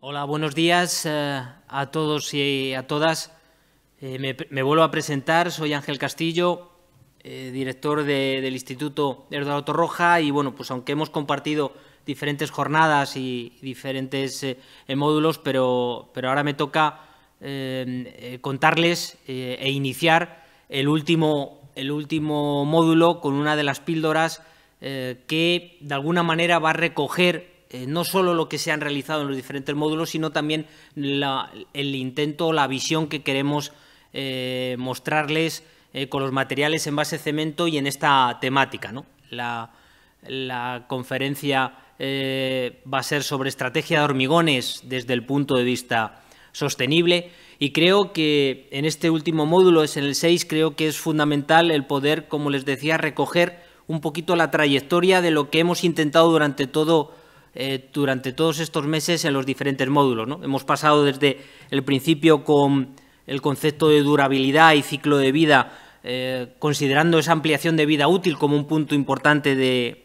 Hola, buenos días eh, a todos y a todas. Eh, me, vuelvo a presentar, soy Ángel Castillo, eh, director del Instituto Eduardo Torroja y bueno, pues aunque hemos compartido diferentes jornadas y diferentes eh, eh, módulos, pero, pero ahora me toca eh, contarles e iniciar el último, el último módulo con una de las píldoras que de alguna manera va a recoger no solo lo que se han realizado en los diferentes módulos, sino también el intento, la visión que queremos mostrarles con los materiales en base cemento y en esta temática. La, la, conferencia eh, va a ser sobre estrategia de hormigones desde el punto de vista sostenible. Y creo que en este último módulo, es en el 6, creo que es fundamental el poder, como les decía, recoger un poquito la trayectoria de lo que hemos intentado durante todo eh, durante todos estos meses en los diferentes módulos. ¿no? Hemos pasado desde el principio con el concepto de durabilidad y ciclo de vida eh, considerando esa ampliación de vida útil como un punto importante de,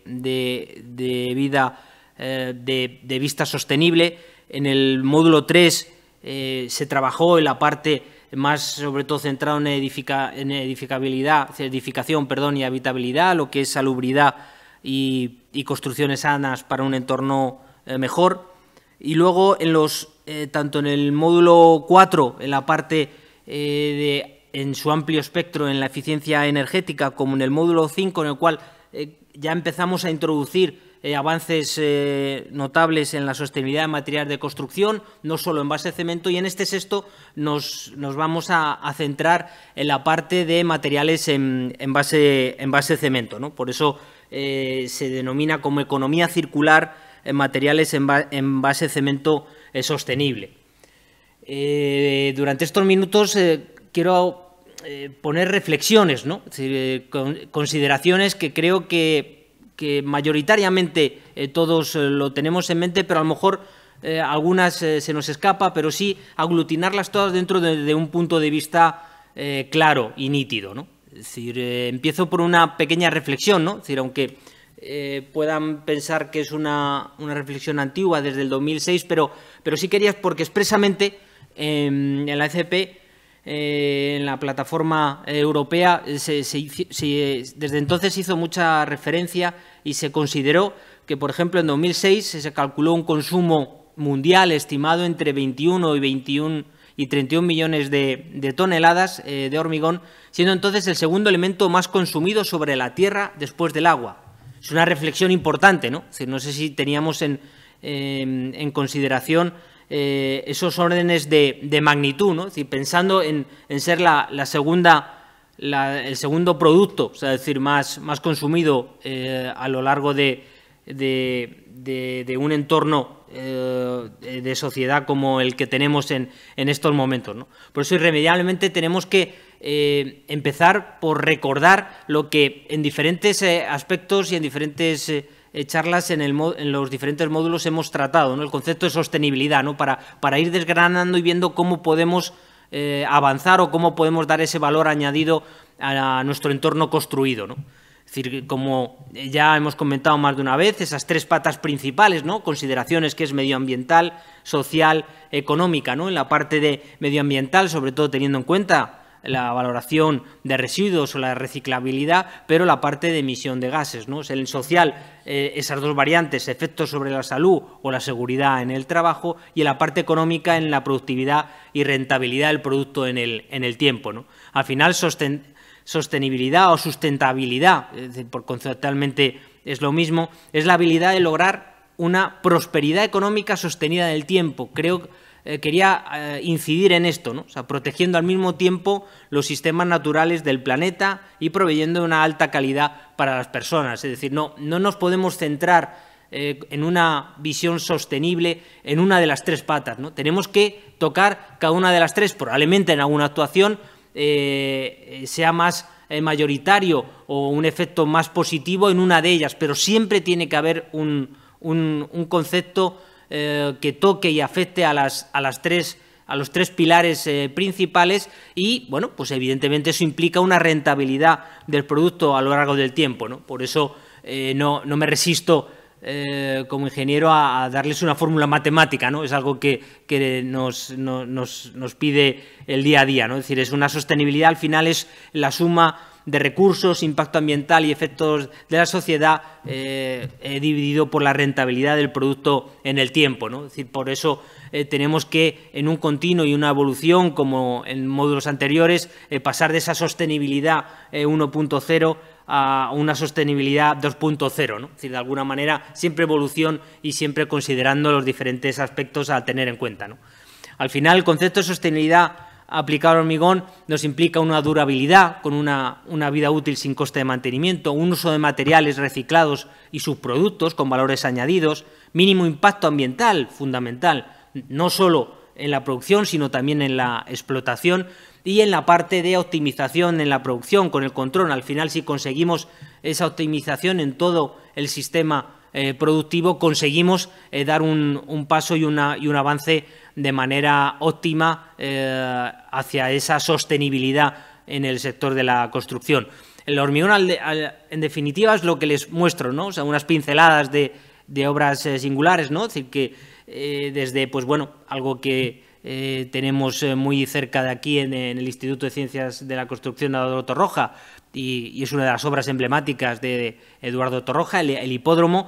vida eh, de, vista sostenible. En el módulo 3 eh, se trabajó en la parte más sobre todo centrada en, edifica, en edificabilidad, edificación perdón, y habitabilidad, lo que es salubridad y, construcciones sanas para un entorno mejor. Y luego en los, tanto en el módulo 4, en la parte de en su amplio espectro en la eficiencia energética, como en el módulo 5, en el cual eh, ya empezamos a introducir eh, avances eh, notables en la sostenibilidad de materiales de construcción, no solo en base de cemento, y en este sexto nos, vamos a, centrar en la parte de materiales en, base, en base, de cemento. Por eso se denomina como economía circular en materiales en, en base de cemento sostenible. durante estos minutos quiero eh, poner reflexiones, eh, consideraciones que creo que, mayoritariamente eh, todos lo tenemos en mente, pero a lo mejor algunas se nos escapa, pero sí aglutinarlas todas dentro de, un punto de vista claro y nítido. ¿no? Es empiezo por una pequeña reflexión, ¿no? aunque puedan pensar que es una, reflexión antigua desde el 2006, pero, pero sí quería, porque expresamente em, en la ECP... Eh, en la plataforma europea, se, se, desde entonces hizo mucha referencia y se consideró que, por ejemplo, en 2006 se calculó un consumo mundial estimado entre 21 y 21 y 31 millones de, toneladas eh, de hormigón, siendo entonces el segundo elemento más consumido sobre la Tierra después del agua. Es una reflexión importante, ¿no? no sé si teníamos en consideración eh, esos órdenes de, magnitud, ¿no? pensando en, ser la, segunda... el segundo producto, es decir, más, más consumido eh, a lo largo de, un entorno eh, de sociedad como el que tenemos en, en estos momentos. Por eso, irremediablemente, tenemos que empezar por recordar lo que en diferentes aspectos y en diferentes eh, charlas en, el, en, los diferentes módulos hemos tratado, el concepto de sostenibilidad, para, ir desgranando y viendo cómo podemos eh, avanzar o cómo podemos dar ese valor añadido a, nuestro entorno construido. Es decir, como ya hemos comentado más de una vez, esas tres patas principales, ¿no? Consideraciones que es medioambiental, social, económica, ¿no? En la parte de medioambiental, sobre todo teniendo en cuenta la valoración de residuos o la reciclabilidad, pero la parte de emisión de gases. ¿no? el social, eh, esas dos variantes, efectos sobre la salud o la seguridad en el trabajo, y en la parte económica, en la productividad y rentabilidad del producto en el, en el tiempo. ¿no? Al final, sostenibilidad o sustentabilidad, por conceptualmente es lo mismo, es la habilidad de lograr una prosperidad económica sostenida en el tiempo. Creo eh, quería eh, incidir en esto, ¿no? sea, protegiendo al mismo tiempo los sistemas naturales del planeta y proveyendo una alta calidad para las personas. Es decir, no, no nos podemos centrar eh, en una visión sostenible en una de las tres patas. Tenemos que tocar cada una de las tres, probablemente en alguna actuación sea más mayoritario o un efecto más positivo en una de ellas, pero siempre tiene que haber un, un concepto eh, que toque y afecte a, las, a, las tres, a los tres pilares eh, principales y, bueno, pues evidentemente eso implica una rentabilidad del producto a lo largo del tiempo, ¿no? Por eso eh, no, me resisto como ingeniero a, darles una fórmula matemática, ¿no? Es algo que, nos, pide el día a día, ¿no? Es decir, es una sostenibilidad, al final es la suma de recursos, impacto ambiental y efectos de la sociedad eh, dividido por la rentabilidad del producto en el tiempo. ¿no? Es decir, por eso eh, tenemos que, en un continuo y una evolución, como en módulos anteriores, eh, pasar de esa sostenibilidad 1.0 a una sostenibilidad 2.0, ¿no? decir, de alguna manera siempre evolución y siempre considerando los diferentes aspectos a tener en cuenta, ¿no? Al final, el concepto de sostenibilidad aplicar hormigón nos implica una durabilidad con una, vida útil sin coste de mantenimiento, un uso de materiales reciclados y sus productos con valores añadidos, mínimo impacto ambiental fundamental, no solo en la producción, sino también en la explotación y en la parte de optimización en la producción con el control. Al final, si conseguimos esa optimización en todo el sistema eh, productivo, conseguimos eh, dar un, un paso y, una, y un avance de manera óptima eh, hacia esa sostenibilidad en el sector de la construcción. El hormigón, en definitiva, es lo que les muestro, ¿no? unas pinceladas de, de obras eh, singulares, ¿no? decir, que eh, desde, pues bueno, algo que tenemos muy cerca de aquí en, el Instituto de Ciencias de la Construcción de Eduardo Torroja, y, es una de las obras emblemáticas de Eduardo Torroja, el hipódromo,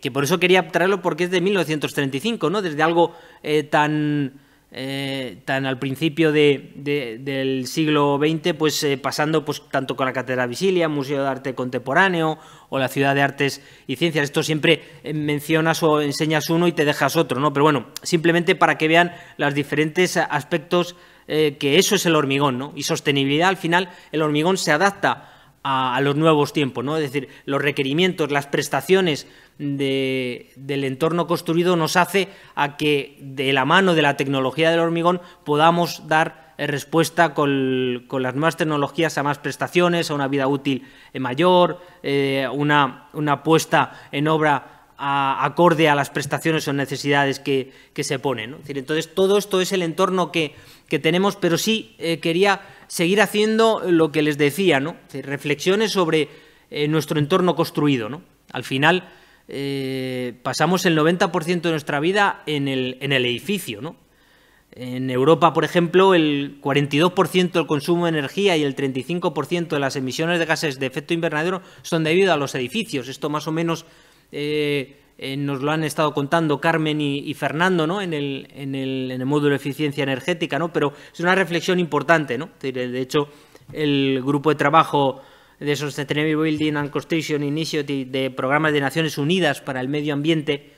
que, por eso quería traerlo porque es de 1935, ¿no? Desde algo eh, tan, eh, tan al principio del siglo XX, pues eh, pasando pues, tanto con la Cátedra Visilia, Museo de Arte Contemporáneo o la Ciudad de Artes y Ciencias. Esto siempre mencionas o enseñas uno y te dejas otro, ¿no? Pero bueno, simplemente para que vean los diferentes aspectos que eso es el hormigón, ¿no? Y sostenibilidad, al final, el hormigón se adapta a, los nuevos tiempos, ¿no? Es decir, los requerimientos, las prestaciones del entorno construido nos hace a que de la mano de la tecnología del hormigón podamos dar eh, respuesta con, las nuevas tecnologías a más prestaciones, a una vida útil eh, mayor, eh, una, puesta en obra acorde a las prestaciones o necesidades que, que se ponen. entonces, todo esto es el entorno que, tenemos, pero sí quería seguir haciendo lo que les decía, ¿no? reflexiones sobre nuestro entorno construido. Al final, eh, pasamos el 90% de nuestra vida en el, en el edificio, En Europa, por ejemplo, el 42% del consumo de energía y el 35% de las emisiones de gases de efecto invernadero son debido a los edificios. Esto más o menos eh, eh, nos lo han estado contando Carmen y, Fernando ¿no? en, el, módulo de eficiencia energética, ¿no? pero es una reflexión importante. ¿no? De hecho, el grupo de trabajo de Sustainable Building and Construction Initiative de programas de Naciones Unidas para el Medio Ambiente,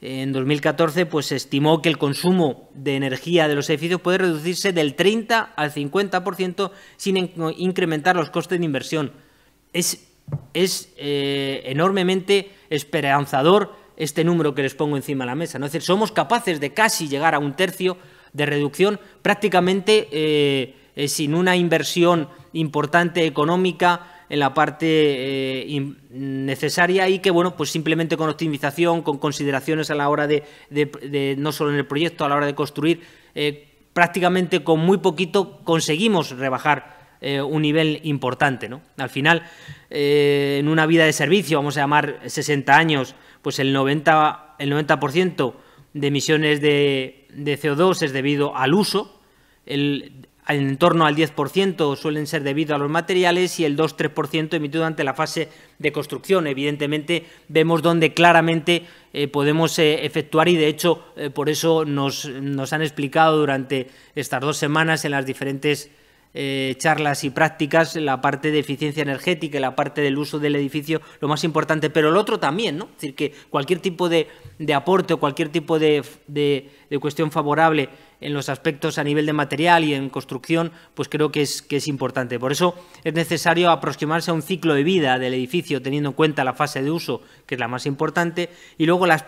en 2014 pues estimó que el consumo de energía de los edificios puede reducirse del 30 al 50% sin incrementar los costes de inversión. Es, es eh, enormemente esperanzador este número que les pongo encima de la mesa. ¿no? Es decir, somos capaces de casi llegar a un tercio de reducción prácticamente eh, eh, sin una inversión importante económica, en la parte eh, necesaria y que, bueno, pues simplemente con optimización, con consideraciones a la hora de, no solo en el proyecto, a la hora de construir, eh, prácticamente con muy poquito conseguimos rebajar eh, un nivel importante. ¿no? Al final, en una vida de servicio, vamos a llamar 60 años, pues el 90%, el 90 de emisiones de, de, CO2 es debido al uso, el en torno al 10% suelen ser debido a los materiales y el 2-3% emitido durante la fase de construcción. Evidentemente, vemos donde claramente eh, podemos eh, efectuar y, de hecho, eh, por eso nos, nos, han explicado durante estas dos semanas en las diferentes charlas y prácticas la parte de eficiencia energética y la parte del uso del edificio, lo más importante, pero el otro también, ¿no? Es decir, que cualquier tipo de, aporte o cualquier tipo de cuestión favorable en los aspectos a nivel de material y en construcción, pues creo que es, que es importante. Por eso es necesario aproximarse a un ciclo de vida del edificio, teniendo en cuenta la fase de uso, que es la más importante, y luego las,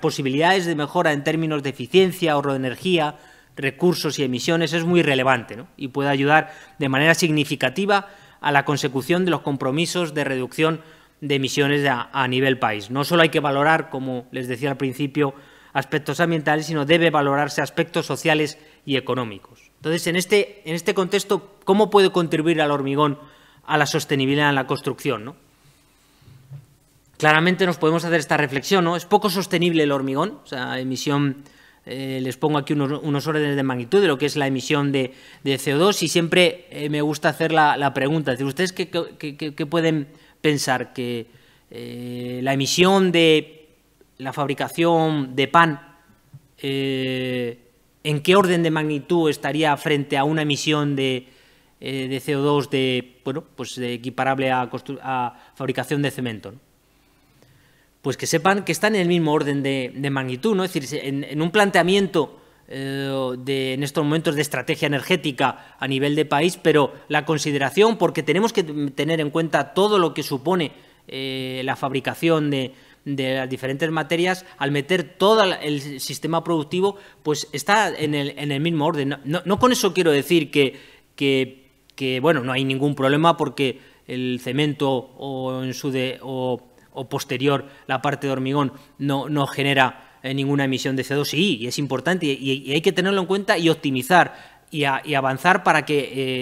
posibilidades de mejora en términos de eficiencia, ahorro de energía, recursos y emisiones, es muy relevante y puede ayudar de manera significativa a la consecución de los compromisos de reducción de emisiones a, a nivel país. No solo hay que valorar, como les decía al principio, aspectos ambientales, sino debe valorarse aspectos sociales y económicos. Entonces, en este, en este contexto, ¿cómo puede contribuir al hormigón a la sostenibilidad en la construcción? Claramente nos podemos hacer esta reflexión, ¿no? Es poco sostenible el hormigón, o emisión eh, les pongo aquí unos, órdenes de magnitud de lo que es la emisión de, CO2 y siempre eh, me gusta hacer la, pregunta, ¿ustedes qué, pueden pensar? ¿Que eh, la emisión de la fabricación de pan, eh, ¿en qué orden de magnitud estaría frente a una emisión de, eh, CO2 de, bueno, pues equiparable a, fabricación de cemento? Pues que sepan que están en el mismo orden de, magnitud, ¿no? Es decir, en, un planteamiento eh, de, en estos momentos de estrategia energética a nivel de país, pero la consideración, porque tenemos que tener en cuenta todo lo que supone la fabricación de, de las diferentes materias, al meter todo el sistema productivo, pues está en el, en el mismo orden. No, no, con eso quiero decir que, que, que, bueno, no hay ningún problema porque el cemento o en su de, o, o posterior la parte de hormigón no, no genera eh, ninguna emisión de CO2. Sí, y es importante y, hay que tenerlo en cuenta y optimizar y, avanzar para que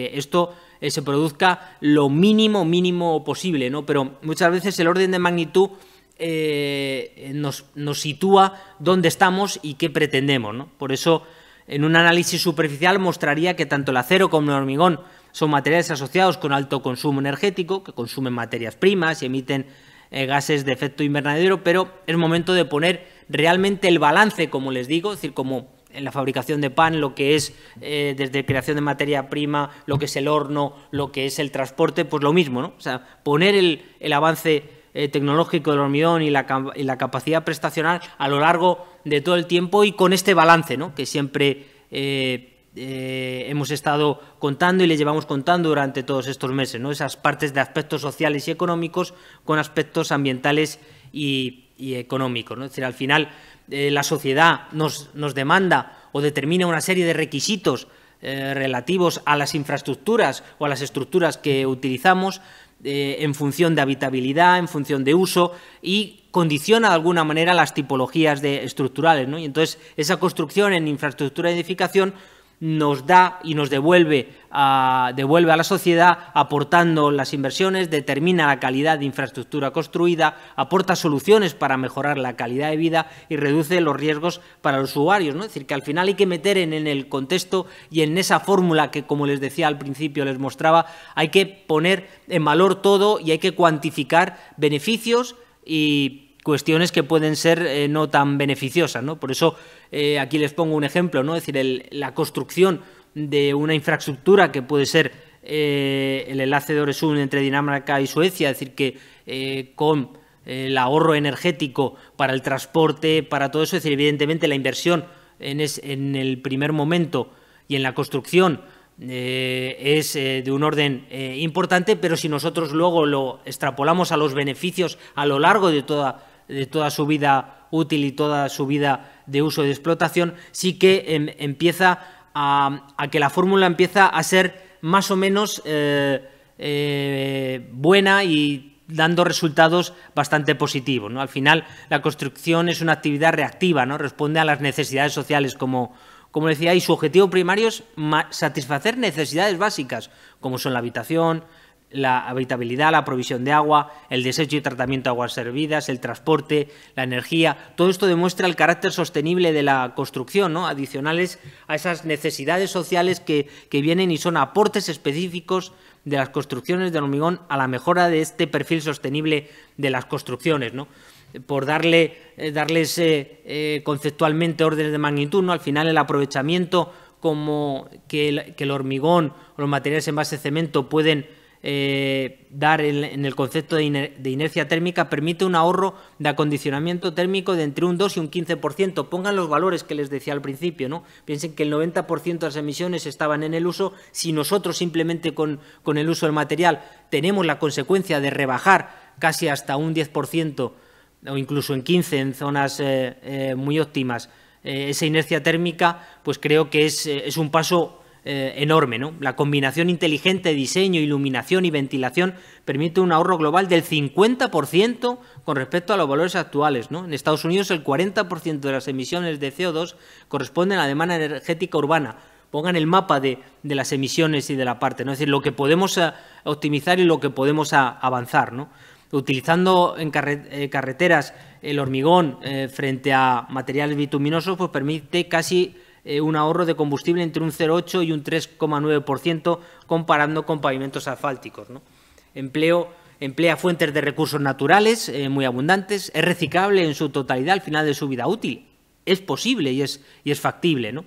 eh, esto eh, se produzca lo mínimo, mínimo posible, ¿no? Pero muchas veces el orden de magnitud eh, nos, sitúa dónde estamos y qué pretendemos. Por eso, en un análisis superficial mostraría que tanto el acero como el hormigón son materiales asociados con alto consumo energético, que consumen materias primas y emiten eh, gases de efecto invernadero, pero es momento de poner realmente el balance, como les digo, es decir, como en la fabricación de pan, lo que es desde eh, desde creación de materia prima, lo que es el horno, lo que es el transporte, pues lo mismo, ¿no? O sea, poner el, el avance eh, tecnológico del hormigón y la, capacidad prestacional a lo largo de todo el tiempo y con este balance que siempre eh, eh, hemos estado contando y le llevamos contando durante todos estos meses, ¿no? esas partes de aspectos sociales y económicos con aspectos ambientales y, económicos. ¿no? Es decir, al final la sociedad nos, demanda o determina una serie de requisitos relativos a las infraestructuras o a las estructuras que utilizamos, eh, en función de habitabilidad, en función de uso y condiciona de alguna manera las tipologías de, estructurales. Y entonces esa construcción en infraestructura de edificación nos da y nos devuelve a, devuelve a la sociedad aportando las inversiones, determina la calidad de infraestructura construida, aporta soluciones para mejorar la calidad de vida y reduce los riesgos para los usuarios. ¿no? Es decir, que al final hay que meter en, en el contexto y en esa fórmula que, como les decía al principio, les mostraba, hay que poner en valor todo y hay que cuantificar beneficios y cuestiones que pueden ser eh, no tan beneficiosas. Por eso eh, aquí les pongo un ejemplo, ¿no? decir, la construcción de una infraestructura que puede ser eh, el enlace de Oresund entre Dinamarca y Suecia, decir, que con el ahorro energético para el transporte, para todo eso, decir, evidentemente la inversión en, es, en el primer momento y en la construcción es de un orden importante, pero si nosotros luego lo extrapolamos a los beneficios a lo largo de toda la de toda su vida útil y toda su vida de uso y de explotación, sí que em, empieza a, que la fórmula empieza a ser más o menos eh, eh, buena y dando resultados bastante positivos. ¿no? Al final, la construcción es una actividad reactiva, ¿no? responde a las necesidades sociales, como, como decía, y su objetivo primario es satisfacer necesidades básicas, como son la habitación, la habitabilidad, la provisión de agua, el desecho y tratamiento de aguas servidas, el transporte, la energía. Todo esto demuestra el carácter sostenible de la construcción, ¿no? adicionales a esas necesidades sociales que, vienen y son aportes específicos de las construcciones del hormigón a la mejora de este perfil sostenible de las construcciones. ¿no? por darle, eh, darles eh, eh, conceptualmente órdenes de magnitud, ¿no? Al final el aprovechamiento como que el, que el hormigón o los materiales en base de cemento pueden eh, dar en, el concepto de, inercia térmica permite un ahorro de acondicionamiento térmico de entre un 2 y un 15%. Pongan los valores que les decía al principio, ¿no? Piensen que el 90% de las emisiones estaban en el uso. Si nosotros simplemente con, el uso del material tenemos la consecuencia de rebajar casi hasta un 10% o incluso en 15 en zonas eh, eh, muy óptimas esa inercia térmica, pues creo que es, es un paso eh, enorme. ¿no? La combinación inteligente de diseño, iluminación y ventilación permite un ahorro global del 50% con respecto a los valores actuales. ¿no? En Estados Unidos el 40% de las emisiones de CO2 corresponden a la demanda energética urbana pongan el mapa de, las emisiones y de la parte, ¿no? Es decir, lo que podemos eh, optimizar y lo que podemos ah, avanzar, ¿no? Utilizando en eh, carreteras el hormigón frente a materiales bituminosos, pues permite casi eh, un ahorro de combustible entre un 0,8 y un 3,9% comparando con pavimentos asfálticos. emplea fuentes de recursos naturales eh, muy abundantes, es reciclable en su totalidad al final de su vida útil. Es posible y es, factible. ¿no?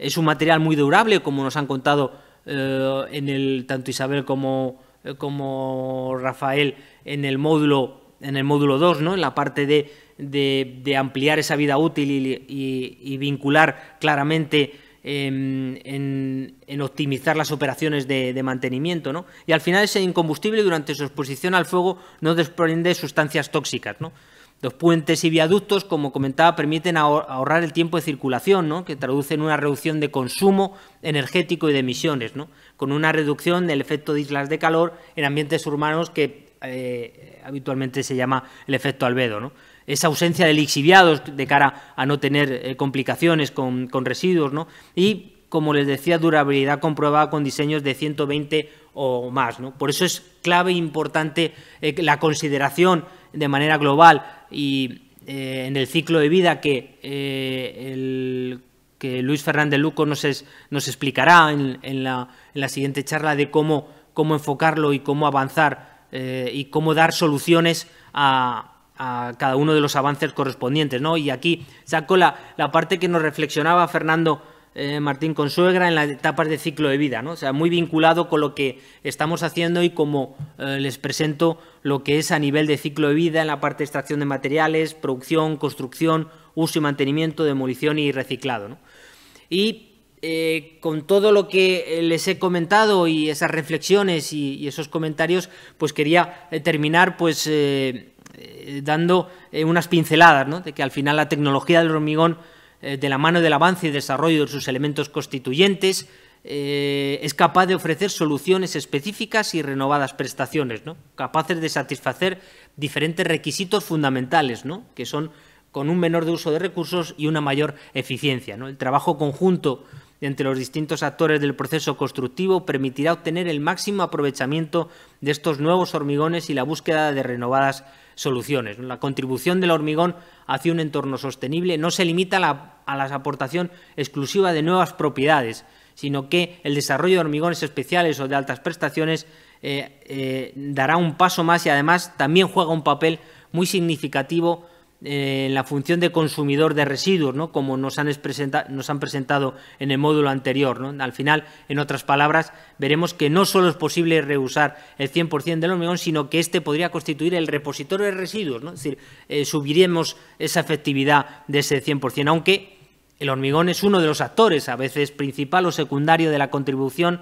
Es un material muy durable, como nos han contado eh, en el, tanto Isabel como, Rafael en el módulo en el módulo 2, en la parte de de, ampliar esa vida útil y, vincular claramente em, en, optimizar las operaciones de, mantenimiento. ¿no? Y al final ese incombustible durante su exposición al fuego no desprende sustancias tóxicas. ¿no? Los puentes y viaductos, como comentaba, permiten ahorrar el tiempo de circulación, ¿no? que traduce en una reducción de consumo energético y de emisiones, ¿no? con una reducción del efecto de islas de calor en ambientes urbanos que eh, habitualmente se llama el efecto albedo. ¿no? esa ausencia de lixiviados de cara a no tener eh, complicaciones con, residuos, ¿no? Y, como les decía, durabilidad comprobada con diseños de 120 o más, ¿no? Por eso es clave e importante eh, la consideración de manera global y eh, en el ciclo de vida que, que Luis Fernández Luco nos, nos explicará en, la, en, la, siguiente charla de cómo, cómo enfocarlo y cómo avanzar y cómo dar soluciones a, a cada uno de los avances correspondientes. ¿no? Y aquí saco la, la parte que nos reflexionaba Fernando eh, Martín Consuegra en las etapas de ciclo de vida, ¿no? o sea, muy vinculado con lo que estamos haciendo y como eh, les presento lo que es a nivel de ciclo de vida en la parte de extracción de materiales, producción, construcción, uso y mantenimiento, demolición y reciclado. ¿no? Y eh, con todo lo que les he comentado y esas reflexiones y, y esos comentarios, pues quería terminar pues eh, dando eh, unas pinceladas de que al final la tecnología del hormigón, eh, de la mano del avance y desarrollo de sus elementos constituyentes, es capaz de ofrecer soluciones específicas y renovadas prestaciones, ¿no? capaces de satisfacer diferentes requisitos fundamentales, ¿no? que son con un menor de uso de recursos y una mayor eficiencia. El trabajo conjunto entre los distintos actores del proceso constructivo permitirá obtener el máximo aprovechamiento de estos nuevos hormigones y la búsqueda de renovadas soluciones. La contribución del hormigón hacia un entorno sostenible no se limita a la, aportación exclusiva de nuevas propiedades, sino que el desarrollo de hormigones especiales o de altas prestaciones eh, eh, dará un paso más y además también juega un papel muy significativo eh, en la función de consumidor de residuos, ¿no? como nos han, nos han presentado en el módulo anterior. ¿no? Al final, en otras palabras, veremos que no solo es posible reusar el 100% del hormigón, sino que este podría constituir el repositorio de residuos, ¿no? es decir, eh, esa efectividad de ese 100%, aunque el hormigón es uno de los actores, a veces principal o secundario, de la contribución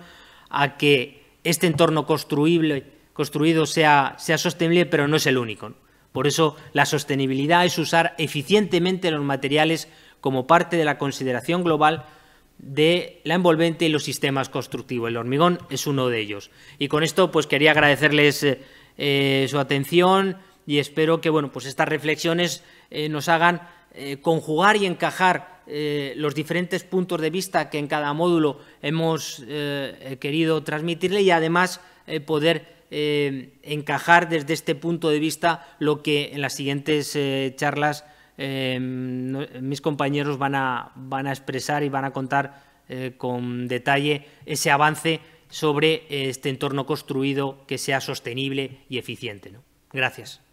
a que este entorno construible, construido sea, sea sostenible, pero no es el único. Por eso la sostenibilidad es usar eficientemente los materiales como parte de la consideración global de la envolvente y los sistemas constructivos. El hormigón es uno de ellos. Y con esto pues quería agradecerles eh, su atención y espero que bueno, pues estas reflexiones eh, nos hagan eh, conjugar y encajar los diferentes puntos de vista que en cada módulo hemos querido transmitirle y además poder eh, encajar desde este punto de vista lo que en las siguientes eh, charlas eh, mis compañeros van a, van a expresar y van a contar con detalle ese avance sobre este entorno construido que sea sostenible y eficiente. Gracias.